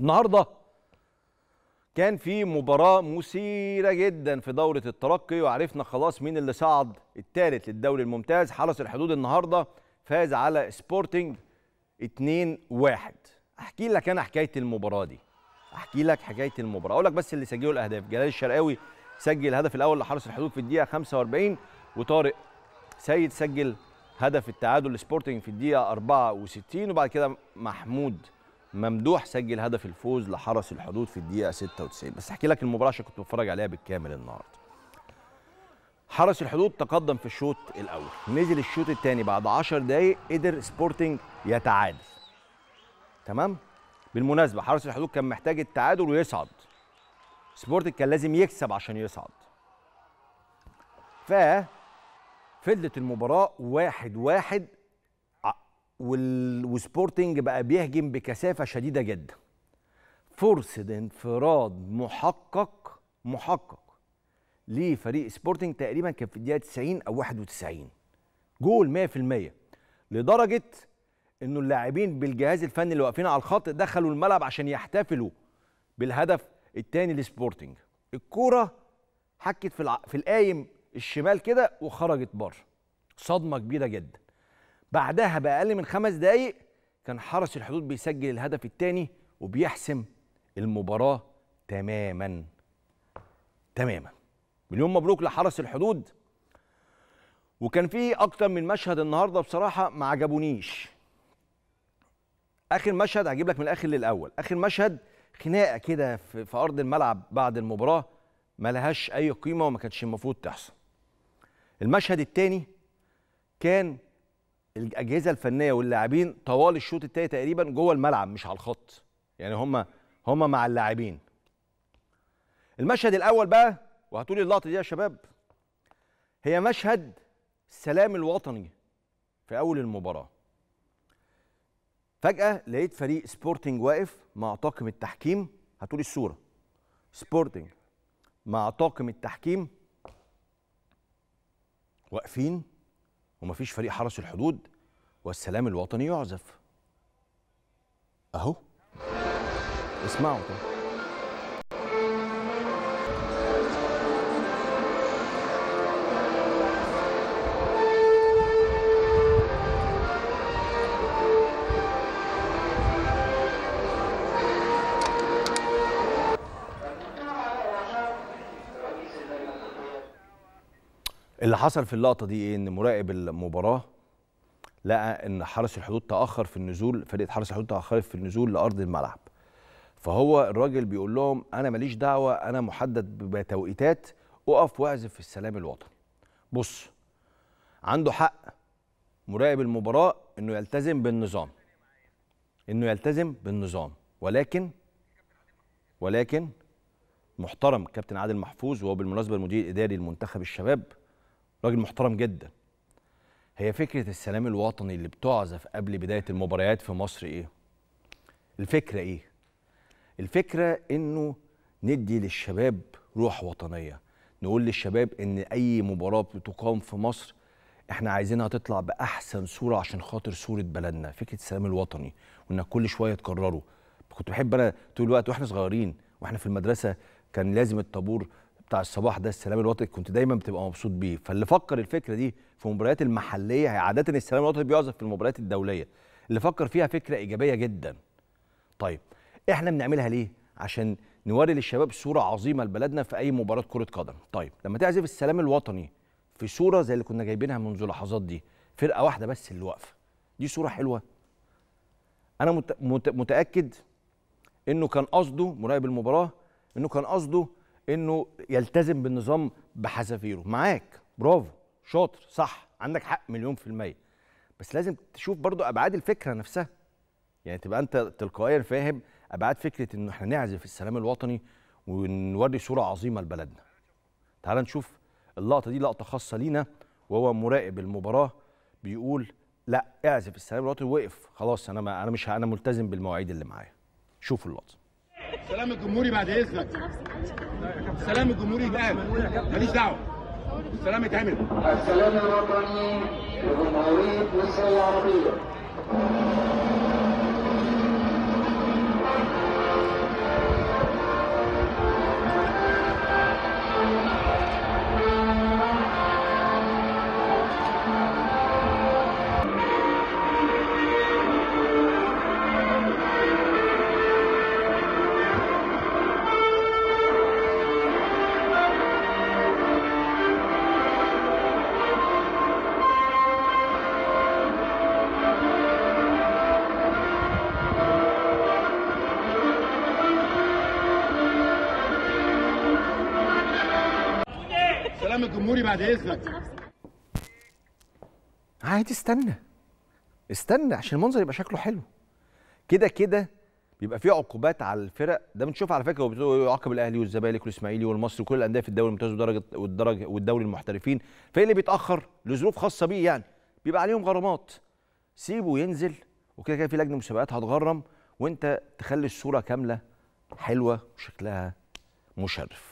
النهارده كان في مباراه مثيره جدا في دوره الترقي وعرفنا خلاص مين اللي صعد الثالث للدوري الممتاز حرس الحدود النهارده فاز على سبورتنج 2 1 احكي لك انا حكايه المباراه دي احكي لك حكايه المباراه اقول لك بس اللي سجلوا الاهداف جلال الشرقاوي سجل الهدف الاول لحرس الحدود في الدقيقه 45 وطارق سيد سجل هدف التعادل لسبورتنج في الدقيقه 64 وبعد كده محمود ممدوح سجل هدف الفوز لحرس الحدود في الدقيقه 96 بس احكي لك المباراه عشان كنت بتفرج عليها بالكامل النهارده حرس الحدود تقدم في الشوط الاول نزل الشوط الثاني بعد 10 دقايق قدر سبورتنج يتعادل تمام بالمناسبه حرس الحدود كان محتاج التعادل ويصعد سبورتنج كان لازم يكسب عشان يصعد ف فضلت المباراه واحد واحد وسبورتنج بقى بيهجم بكثافه شديده جدا فرصه انفراد محقق محقق لفريق سبورتنج تقريبا كان في الدقيقه 90 او 91 جول 100% لدرجه انه اللاعبين بالجهاز الفني اللي واقفين على الخط دخلوا الملعب عشان يحتفلوا بالهدف الثاني لسبورتنج الكوره حكت في الع... في القايم الشمال كده وخرجت بره صدمه كبيره جدا بعدها بأقل من خمس دقايق كان حرس الحدود بيسجل الهدف الثاني وبيحسم المباراة تماما تماما مليون مبروك لحرس الحدود وكان في اكتر من مشهد النهارده بصراحه ما عجبونيش اخر مشهد هجيب لك من الاخر للاول اخر مشهد خناقه كده في, ارض الملعب بعد المباراه ما لهاش اي قيمه وما كانتش المفروض تحصل المشهد الثاني كان الاجهزه الفنيه واللاعبين طوال الشوط الثاني تقريبا جوه الملعب مش على الخط يعني هم هم مع اللاعبين المشهد الاول بقى وهتقول اللقطه دي يا شباب هي مشهد السلام الوطني في اول المباراه فجاه لقيت فريق سبورتنج واقف مع طاقم التحكيم هتقول الصوره سبورتنج مع طاقم التحكيم واقفين ومفيش فريق حرس الحدود والسلام الوطني يعزف اهو اسمعوا طيب اللي حصل في اللقطه دي ايه ان مراقب المباراه لقى ان حرس الحدود تاخر في النزول فريق حرس الحدود تاخرت في النزول لارض الملعب فهو الراجل بيقول لهم انا ماليش دعوه انا محدد بتوقيتات اقف واعزف في السلام الوطني بص عنده حق مراقب المباراه انه يلتزم بالنظام انه يلتزم بالنظام ولكن ولكن محترم كابتن عادل محفوظ وهو بالمناسبه المدير الاداري لمنتخب الشباب راجل محترم جدا هي فكره السلام الوطني اللي بتعزف قبل بدايه المباريات في مصر ايه الفكره ايه الفكره انه ندي للشباب روح وطنيه نقول للشباب ان اي مباراه بتقام في مصر احنا عايزينها تطلع باحسن صوره عشان خاطر صوره بلدنا فكره السلام الوطني وانك كل شويه تكرره كنت بحب انا طول الوقت واحنا صغيرين واحنا في المدرسه كان لازم الطابور بتاع الصباح ده السلام الوطني كنت دايما بتبقى مبسوط بيه فاللي فكر الفكره دي في المباريات المحليه هي عاده السلام الوطني بيعزف في المباريات الدوليه اللي فكر فيها فكره ايجابيه جدا طيب احنا بنعملها ليه عشان نوري للشباب صوره عظيمه لبلدنا في اي مباراه كره قدم طيب لما تعزف السلام الوطني في صوره زي اللي كنا جايبينها منذ لحظات دي فرقه واحده بس اللي واقفه دي صوره حلوه انا متاكد انه كان قصده مراقب المباراه انه كان قصده انه يلتزم بالنظام بحذافيره معاك برافو شاطر صح عندك حق مليون في الميه بس لازم تشوف برضو ابعاد الفكره نفسها يعني تبقى انت تلقائيا فاهم ابعاد فكره ان احنا نعزف السلام الوطني ونوري صوره عظيمه لبلدنا تعال نشوف اللقطه دي لقطه خاصه لينا وهو مراقب المباراه بيقول لا اعزف السلام الوطني وقف خلاص انا ما انا مش انا ملتزم بالمواعيد اللي معايا شوفوا اللقطه سلام الجمهوري بعد اذنك سلام الجمهوري بقى ماليش دعوه سلام يتعمل السلام الوطني لجمهوريه مصر العربيه الكلام الجمهوري بعد اذنك عادي استنى استنى عشان المنظر يبقى شكله حلو كده كده بيبقى في عقوبات على الفرق ده بنشوف على فكره وبيعاقب الاهلي والزمالك والاسماعيلي والمصري وكل الانديه في الدوري الممتاز والدرجه والدرجه والدوري المحترفين فايه اللي بيتاخر لظروف خاصه بيه يعني بيبقى عليهم غرامات سيبه ينزل وكده كده في لجنه مسابقات هتغرم وانت تخلي الصوره كامله حلوه وشكلها مشرف